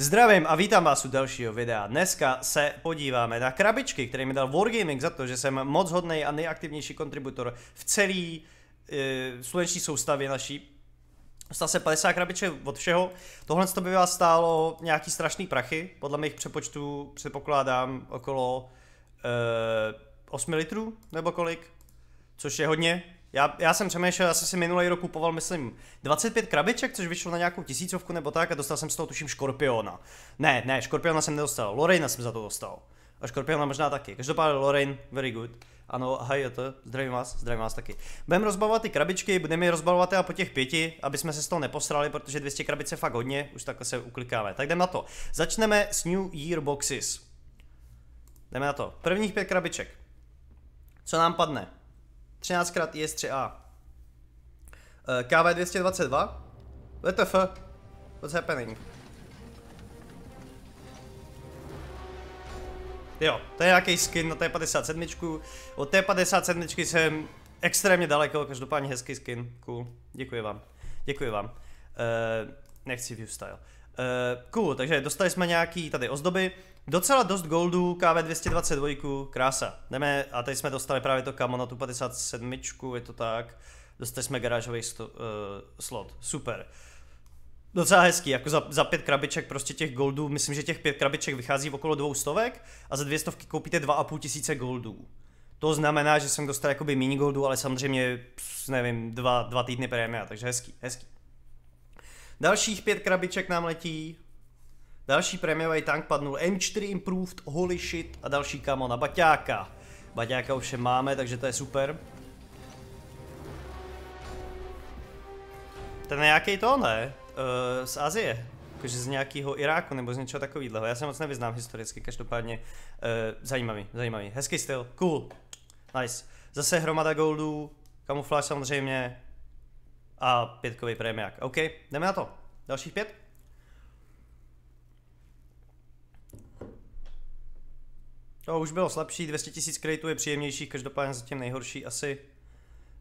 Zdravím a vítám vás u dalšího videa. Dneska se podíváme na krabičky, které mi dal Wargaming za to, že jsem moc hodný a nejaktivnější kontributor v celé e, sluneční soustavě naší. Stal se 50 krabiček od všeho. Tohle to by vás stálo nějaký strašný prachy. Podle mých přepočtů předpokládám okolo e, 8 litrů nebo kolik, což je hodně. Já, já jsem přemýšlel, já jsem si minulý rok kupoval, myslím, 25 krabiček, což vyšlo na nějakou tisícovku nebo tak a dostal jsem z toho tuším Škorpiona. Ne, ne, Škorpiona jsem nedostal, Lorena jsem za to dostal. A Škorpiona možná taky. Každopádně Lorraine, very good. Ano, hej, to, zdravím vás, zdravím vás taky. Budeme rozbalovat ty krabičky, budeme je rozbalovat a po těch pěti, aby jsme se z toho neposrali, protože 200 krabice fakt hodně, už takhle se uklikáme. Tak jdeme na to. Začneme s New Year Boxes. Jdeme na to. Prvních pět krabiček. Co nám padne? 13x IS-3A. KV-222? WTF? What's happening? Jo, to je nějaký skin na T57. Od T57 jsem extrémně daleko, každopádně hezký skin. Cool, děkuji vám. Děkuji vám. Uh, nechci view style. Uh, cool, takže dostali jsme nějaký tady ozdoby, docela dost goldů, KV222, krása. Jdeme, a tady jsme dostali právě to kamo na tu 57, je to tak. Dostali jsme garážový uh, slot, super. Docela hezký, jako za, za pět krabiček prostě těch goldů, myslím, že těch pět krabiček vychází v okolo dvou stovek a za dvě stovky koupíte dva a půl tisíce goldů. To znamená, že jsem dostal jakoby mini goldů, ale samozřejmě, nevím, dva, dva týdny prémia, takže hezký, hezký. Dalších pět krabiček nám letí. Další prémiový tank padnul M4 Improved, holy shit a další kamo na Baťáka. Baťáka už máme, takže to je super. Ten je nějaký to, ne? Uh, z Azie. Jakože z nějakého Iráku nebo z něčeho takového. Já se moc nevyznám historicky, každopádně. Uh, zajímavý, zajímavý. Hezký styl, cool. Nice. Zase hromada goldů, kamufláž samozřejmě, a pětkový prémiák. OK, jdeme na to. Dalších pět? To už bylo slabší, 200 000 kreditů je příjemnější, každopádně zatím nejhorší asi.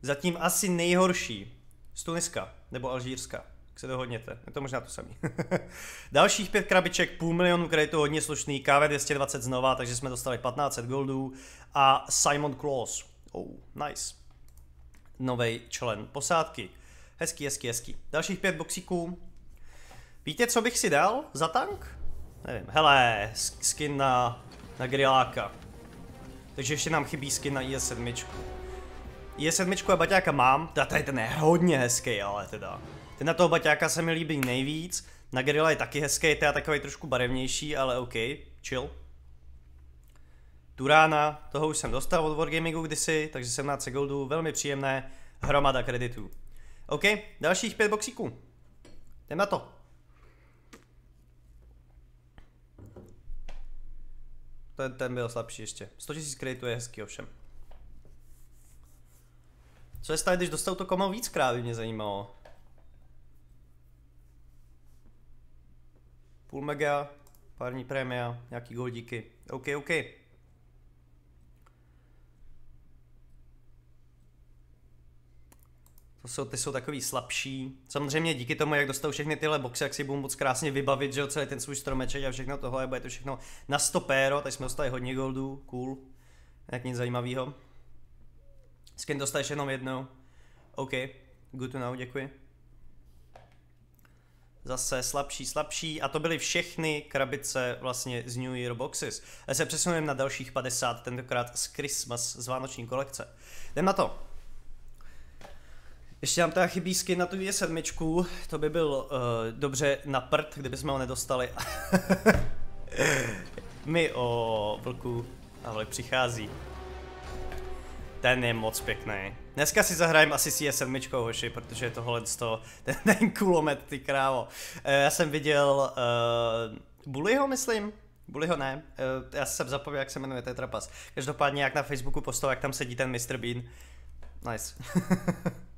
Zatím asi nejhorší z Tuniska nebo Alžírska. Tak se dohodněte, je to možná to samý. Dalších pět krabiček, půl milionu kreditů hodně slušný, KV 220 znova, takže jsme dostali 1500 goldů a Simon Claus. Oh, nice. Nový člen posádky. Hezký, hezký, hezký. Dalších pět boxíků. Víte, co bych si dal za tank? Nevím, hele, skin na, na griláka. Takže ještě nám chybí skin na IS-7. IS-7 a baťáka mám, teda tady ten je hodně hezký, ale teda. Ten na toho baťáka se mi líbí nejvíc, na grilla je taky hezký, je takový trošku barevnější, ale OK, chill. Turána, toho už jsem dostal od Wargamingu kdysi, takže 17 goldů, velmi příjemné, hromada kreditů. OK, dalších pět boxíků. Jdeme na to. Ten, ten byl slabší ještě. 100 000 kreditů je hezký ovšem. Co je stane, když dostal to komo víckrát, by mě zajímalo. Půl mega, pární prémia, nějaký goldíky. OK, OK. jsou, ty jsou takový slabší. Samozřejmě díky tomu, jak dostal všechny tyhle boxy, jak si budu moc krásně vybavit, že jo, celý ten svůj stromeček a všechno tohle, bude to všechno na stopéro, tak jsme dostali hodně goldů, cool. Jak nic zajímavého. Skin dostaneš jenom jednou. OK, good to know, děkuji. Zase slabší, slabší a to byly všechny krabice vlastně z New Year Boxes. A se přesuneme na dalších 50, tentokrát z Christmas, z vánoční kolekce. Jdem na to. Ještě nám teda chybí skin na tu dvě sedmičku, to by byl uh, dobře na prd, jsme ho nedostali. My o vlku a vlk přichází. Ten je moc pěkný. Dneska si zahrajeme asi si je sedmičkou hoši, protože je tohle z toho, ten, ten kulomet, ty krávo. Uh, já jsem viděl uh, Bullyho, myslím, Buliho ne, já jsem zapomněl, jak se jmenuje trapas. Každopádně jak na Facebooku postoval, jak tam sedí ten Mr. Bean. Nice.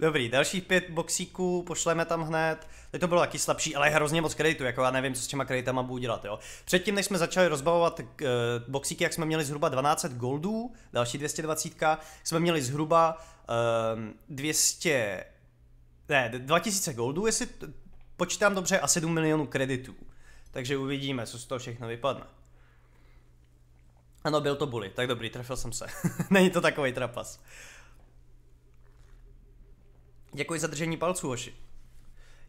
Dobrý, dalších pět boxíků pošleme tam hned. Teď to bylo taky slabší, ale je hrozně moc kreditu, jako já nevím, co s těma kreditama budu dělat, jo. Předtím, než jsme začali rozbavovat uh, boxíky, jak jsme měli zhruba 12 goldů, další 220, jsme měli zhruba uh, eh, 200, ne, 2000 goldů, jestli počítám dobře, a 7 milionů kreditů. Takže uvidíme, co z toho všechno vypadne. Ano, byl to bully, tak dobrý, trefil jsem se. Není to takový trapas. Děkuji za držení palců, hoši.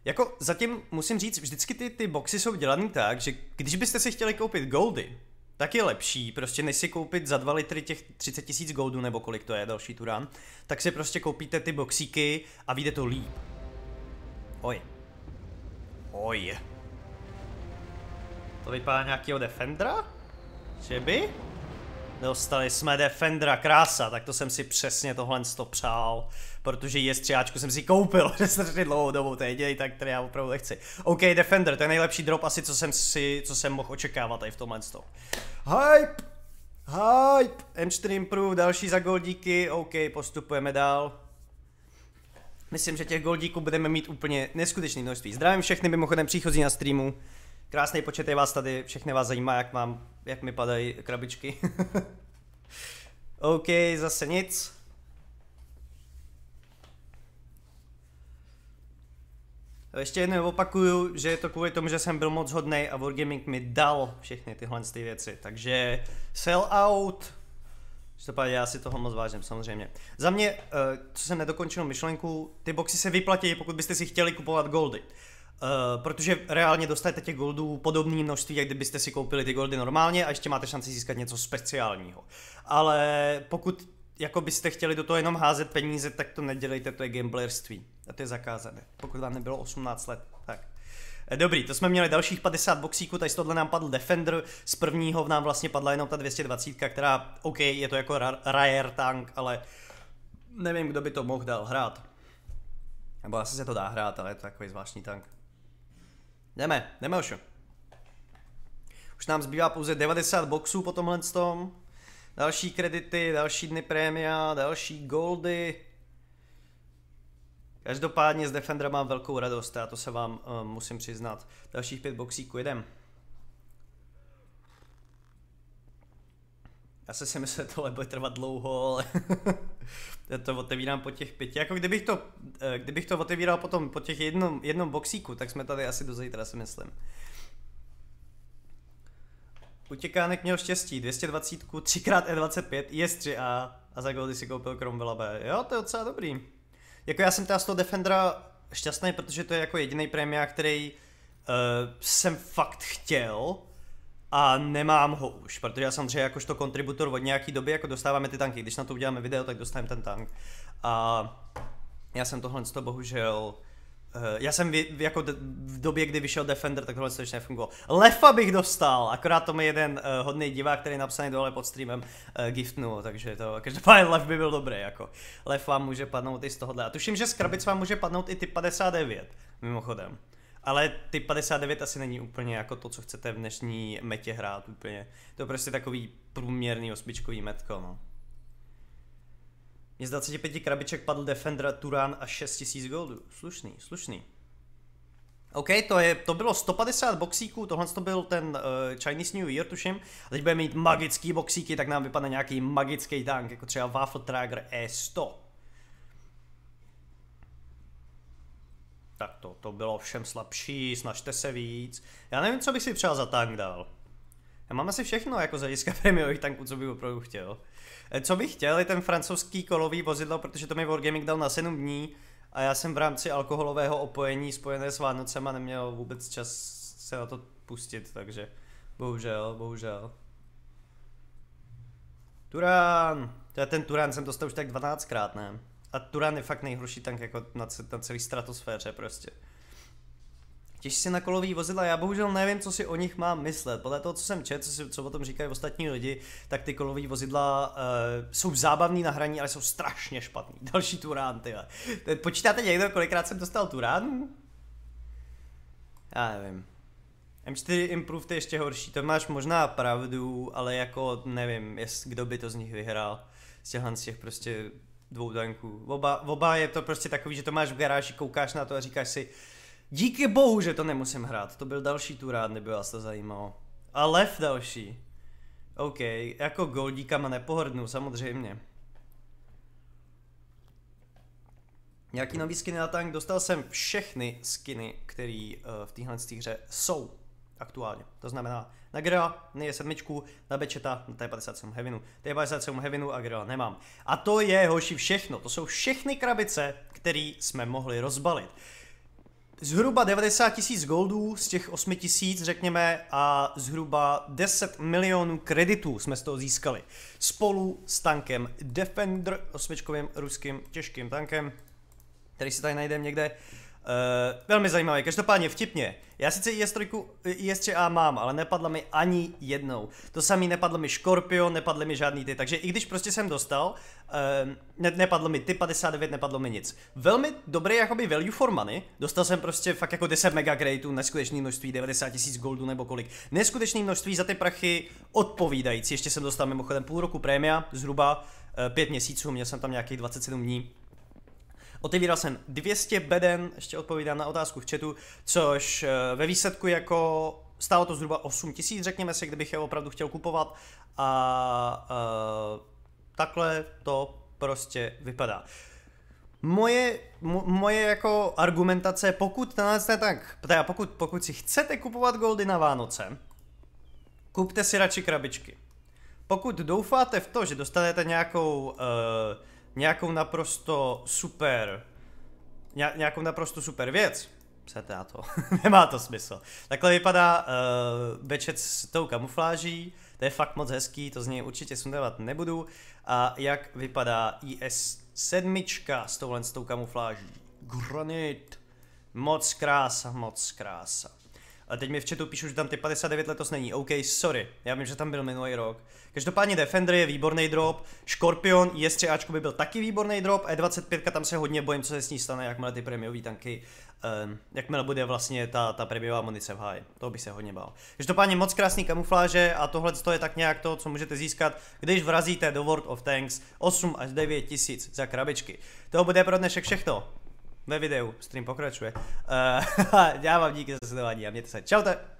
Jako zatím musím říct, vždycky ty, ty boxy jsou dělané tak, že když byste si chtěli koupit goldy, tak je lepší, prostě než si koupit za 2 litry těch 30 tisíc goldů, nebo kolik to je, další turán, tak si prostě koupíte ty boxíky a vyjde to líp. Oj. Oj. To vypadá nějakého Defendera? Že by? Dostali jsme Defendera, krása, tak to jsem si přesně tohle to přál, protože střiáčku jsem si koupil že se dlouhou dobu, to je tak, který já opravdu nechci. OK, Defender, to je nejlepší drop asi, co jsem si, co jsem mohl očekávat tady v tomhle to. Hype! Hype! M4 Improve, další za goldíky, OK, postupujeme dál. Myslím, že těch goldíků budeme mít úplně neskutečný množství. Zdravím všechny mimochodem příchozí na streamu. Krásný počet je vás tady, všechny vás zajímá, jak mám, jak mi padají krabičky. OK, zase nic. Ještě jednou opakuju, že je to kvůli tomu, že jsem byl moc hodný a Wargaming mi dal všechny tyhle ty věci. Takže sell out. Každopádně já si toho moc vážím, samozřejmě. Za mě, eh, co jsem nedokončil myšlenku, ty boxy se vyplatí, pokud byste si chtěli kupovat goldy. Eh, protože reálně dostanete těch goldů podobné množství, jak kdybyste si koupili ty goldy normálně a ještě máte šanci získat něco speciálního. Ale pokud jako byste chtěli do toho jenom házet peníze, tak to nedělejte, to je gamblerství. A to je zakázané, pokud vám nebylo 18 let. Tak. Eh, dobrý, to jsme měli dalších 50 boxíků, tady z tohle nám padl Defender, z prvního v nám vlastně padla jenom ta 220, která, OK, je to jako rare tank, ale nevím, kdo by to mohl dál hrát. Nebo asi se to dá hrát, ale je to takový zvláštní tank. Jdeme, jdeme už. Už nám zbývá pouze 90 boxů po tomhle tom. Další kredity, další dny prémia, další goldy. Každopádně z Defendera mám velkou radost, já to se vám um, musím přiznat. Dalších pět boxíků jdem. Já se si myslím, že tohle bude trvat dlouho, ale já to otevírám po těch pěti. Jako kdybych to, eh, kdybych to otevíral potom po těch jednom, jednom boxíku, tak jsme tady asi do zítra, si myslím. Utěkánek měl štěstí, 220, 3 e 25 IS3A a za goldy si koupil Cromwella B. Jo, to je docela dobrý. Jako já jsem teda z toho Defendera šťastný, protože to je jako jediný premiá, který uh, jsem fakt chtěl a nemám ho už, protože já samozřejmě jakožto kontributor od nějaký doby jako dostáváme ty tanky, když na to uděláme video, tak dostaneme ten tank. A já jsem tohle toho bohužel eh, já jsem v, jako v době, kdy vyšel Defender, tak tohle se ještě nefungovalo. Lefa bych dostal, akorát to mi jeden uh, hodný divák, který napsaný dole pod streamem, uh, eh, giftnul, takže to, každopádně Lef by byl dobrý, jako. Lef vám může padnout i z tohohle. A tuším, že z krabic vám může padnout i ty 59, mimochodem. Ale ty 59 asi není úplně jako to, co chcete v dnešní metě hrát úplně. To je prostě takový průměrný osmičkový metko, no. Mě z 25 krabiček padl Defender, Turan a 6000 goldů. Slušný, slušný. OK, to, je, to bylo 150 boxíků, tohle to byl ten uh, Chinese New Year, tuším. A teď budeme mít magický boxíky, tak nám vypadne nějaký magický tank, jako třeba Waffle Trager E100. Tak to, to bylo všem slabší, snažte se víc. Já nevím, co bych si přál za tank dal. Já mám asi všechno jako z hlediska premiových tanků, co bych opravdu chtěl. Eh, co bych chtěl je ten francouzský kolový vozidlo, protože to mi Wargaming dal na 7 dní a já jsem v rámci alkoholového opojení spojené s a neměl vůbec čas se na to pustit, takže bohužel, bohužel. Turán! je ten Turán jsem dostal už tak 12krát, ne? A Turan je fakt nejhorší tank jako na, na celý stratosféře prostě. Těší se na kolový vozidla, já bohužel nevím, co si o nich mám myslet. Podle toho, co jsem čet, co, si, co o tom říkají ostatní lidi, tak ty kolový vozidla e, jsou zábavní na hraní, ale jsou strašně špatný. Další Turán, ty. Počítáte někdo, kolikrát jsem dostal Turán? Já nevím. M4 Improved je ještě horší, to máš možná pravdu, ale jako nevím, jest, kdo by to z nich vyhrál. Z těchhle z těch prostě dvoudaňků. Oba, oba je to prostě takový, že to máš v garáži, koukáš na to a říkáš si, díky bohu, že to nemusím hrát. To byl další rád, kdyby vás to zajímalo. A lev další. OK, jako goldíkama nepohrdnu, samozřejmě. Nějaký nový skiny na tank? Dostal jsem všechny skiny, které uh, eh, v téhle hře jsou aktuálně. To znamená, na Grela neje sedmičku, na Bečeta, na T57 Heavinu. T57 Heavinu a Grela nemám. A to je, hoši, všechno. To jsou všechny krabice, které jsme mohli rozbalit. Zhruba 90 tisíc goldů z těch 8 tisíc, řekněme, a zhruba 10 milionů kreditů jsme z toho získali. Spolu s tankem Defender, osmičkovým ruským těžkým tankem, který si tady najdeme někde. Uh, velmi zajímavé, každopádně vtipně. Já sice IS3, IS3A mám, ale nepadla mi ani jednou. To samý nepadlo mi Scorpio, nepadly mi žádný ty, takže i když prostě jsem dostal, uh, ne, nepadlo mi ty 59, nepadlo mi nic. Velmi dobrý jakoby value for money, dostal jsem prostě fakt jako 10 mega gradeů, neskutečný množství, 90 tisíc goldů nebo kolik. Neskutečný množství za ty prachy odpovídající, ještě jsem dostal mimochodem půl roku prémia, zhruba uh, pět měsíců, měl jsem tam nějakých 27 dní Otevíral jsem 200 beden, ještě odpovídám na otázku v chatu, což eh, ve výsledku jako stálo to zhruba 8 tisíc, řekněme si, kdybych je opravdu chtěl kupovat a a eh, takhle to prostě vypadá. Moje, moje jako argumentace, pokud naleznete tak, teda pokud, pokud si chcete kupovat goldy na Vánoce, kupte si radši krabičky. Pokud doufáte v to, že dostanete nějakou uh, nějakou naprosto super, nějakou naprosto super věc, psete na to. Nemá to smysl. Takhle vypadá uh, eh, bečec s tou kamufláží, to je fakt moc hezký, to z něj určitě sundávat nebudu. A jak vypadá IS-7 s touhle s tou kamufláží. Granit. Moc krása, moc krása. A teď mi v chatu píšu, že tam ty 59 letos není. OK, sorry. Já vím, že tam byl minulý rok. Každopádně Defender je výborný drop, Scorpion je 3 by byl taky výborný drop, E25 tam se hodně bojím, co se s ní stane, jakmile ty premiové tanky, um, jakmile bude vlastně ta, ta premiová munice v high. To by se hodně bál. Každopádně moc krásný kamufláže a tohle to je tak nějak to, co můžete získat, když vrazíte do World of Tanks 8 až 9 tisíc za krabičky. To bude pro dnešek všechno. Ve videu, stream pokračuje. Uh, já vám díky za sledování a mějte se. Čaute!